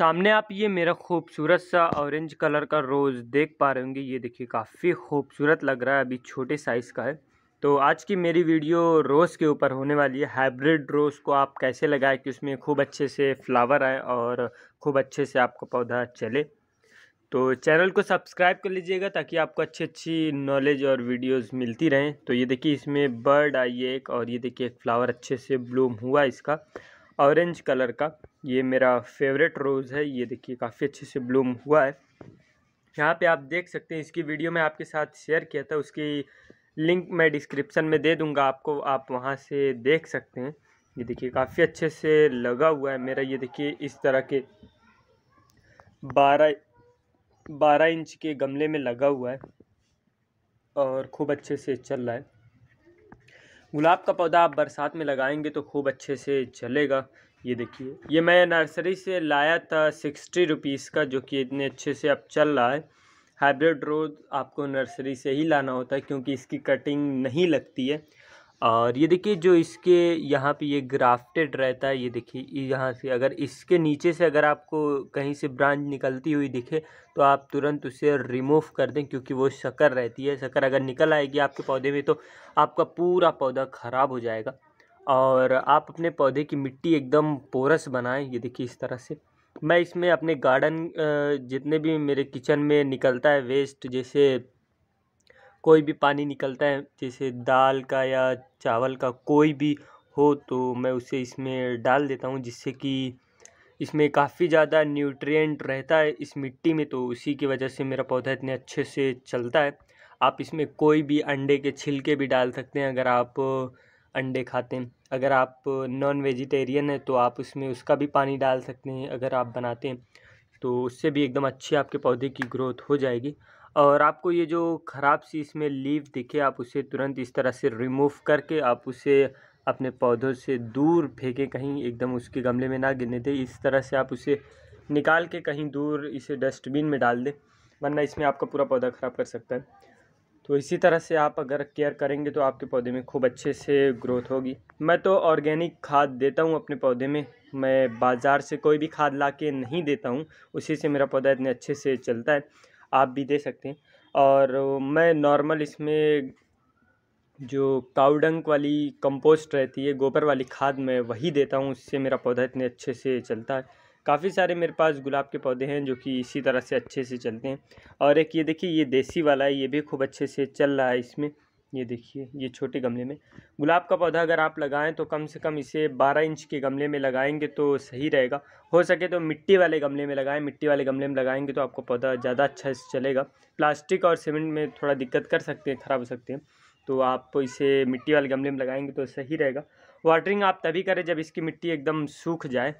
सामने आप ये मेरा खूबसूरत सा ऑरेंज कलर का रोज़ देख पा रहे होंगे ये देखिए काफ़ी खूबसूरत लग रहा है अभी छोटे साइज़ का है तो आज की मेरी वीडियो रोज़ के ऊपर होने वाली है हाइब्रिड रोज़ को आप कैसे लगाएं कि उसमें खूब अच्छे से फ्लावर आए और खूब अच्छे से आपका पौधा चले तो चैनल को सब्सक्राइब कर लीजिएगा ताकि आपको अच्छी अच्छी नॉलेज और वीडियोज़ मिलती रहें तो ये देखिए इसमें बर्ड आई एक और ये देखिए एक फ्लावर अच्छे से ब्लूम हुआ इसका ऑरेंज कलर का ये मेरा फेवरेट रोज़ है ये देखिए काफ़ी अच्छे से ब्लूम हुआ है यहाँ पे आप देख सकते हैं इसकी वीडियो मैं आपके साथ शेयर किया था उसकी लिंक मैं डिस्क्रिप्शन में दे दूँगा आपको आप वहाँ से देख सकते हैं ये देखिए काफ़ी अच्छे से लगा हुआ है मेरा ये देखिए इस तरह के बारह बारह इंच के गमले में लगा हुआ है और खूब अच्छे से चल रहा है गुलाब का पौधा आप बरसात में लगाएंगे तो खूब अच्छे से चलेगा ये देखिए ये मैं नर्सरी से लाया था सिक्सटी रुपीज़ का जो कि इतने अच्छे से अब चल रहा है हाइब्रिड रोज आपको नर्सरी से ही लाना होता है क्योंकि इसकी कटिंग नहीं लगती है और ये देखिए जो इसके यहाँ पे ये ग्राफ्टेड रहता है ये देखिए यहाँ से अगर इसके नीचे से अगर आपको कहीं से ब्रांच निकलती हुई दिखे तो आप तुरंत उसे रिमूव कर दें क्योंकि वो शकर रहती है शकर अगर निकल आएगी आपके पौधे में तो आपका पूरा पौधा ख़राब हो जाएगा और आप अपने पौधे की मिट्टी एकदम पोरस बनाएं ये देखिए इस तरह से मैं इसमें अपने गार्डन जितने भी मेरे किचन में निकलता है वेस्ट जैसे कोई भी पानी निकलता है जैसे दाल का या चावल का कोई भी हो तो मैं उसे इसमें डाल देता हूँ जिससे कि इसमें काफ़ी ज़्यादा न्यूट्रिएंट रहता है इस मिट्टी में तो उसी की वजह से मेरा पौधा इतने अच्छे से चलता है आप इसमें कोई भी अंडे के छिलके भी डाल सकते हैं अगर आप अंडे खाते हैं अगर आप नॉन वेजिटेरियन है तो आप उसमें उसका भी पानी डाल सकते हैं अगर आप बनाते हैं तो उससे भी एकदम अच्छी आपके पौधे की ग्रोथ हो जाएगी और आपको ये जो ख़राब सी इसमें लीव दिखे आप उसे तुरंत इस तरह से रिमूव करके आप उसे अपने पौधों से दूर फेंके कहीं एकदम उसके गमले में ना गिरने दें इस तरह से आप उसे निकाल के कहीं दूर इसे डस्टबिन में डाल दें वरना इसमें आपका पूरा पौधा ख़राब कर सकता है तो इसी तरह से आप अगर केयर करेंगे तो आपके पौधे में खूब अच्छे से ग्रोथ होगी मैं तो ऑर्गेनिक खाद देता हूँ अपने पौधे में मैं बाज़ार से कोई भी खाद ला के नहीं देता हूँ उसी से मेरा पौधा इतने अच्छे से चलता है आप भी दे सकते हैं और मैं नॉर्मल इसमें जो काउडंक वाली कंपोस्ट रहती है गोबर वाली खाद मैं वही देता हूँ उससे मेरा पौधा इतने अच्छे से चलता है काफ़ी सारे मेरे पास गुलाब के पौधे हैं जो कि इसी तरह से अच्छे से चलते हैं और एक ये देखिए ये देसी वाला है ये भी खूब अच्छे से चल रहा है इसमें ये देखिए ये छोटे गमले में गुलाब का पौधा अगर आप लगाएं तो कम से कम इसे 12 इंच के गमले में लगाएंगे तो सही रहेगा हो सके तो मिट्टी वाले गमले में लगाएं मिट्टी वाले गमले में लगाएंगे तो आपका पौधा ज़्यादा अच्छा से चलेगा प्लास्टिक और सीमेंट में थोड़ा दिक्कत कर सकते हैं ख़राब हो सकते हैं तो आप इसे मिट्टी वाले गमले में लगाएंगे तो सही रहेगा वाटरिंग आप तभी करें जब इसकी मिट्टी एकदम सूख जाए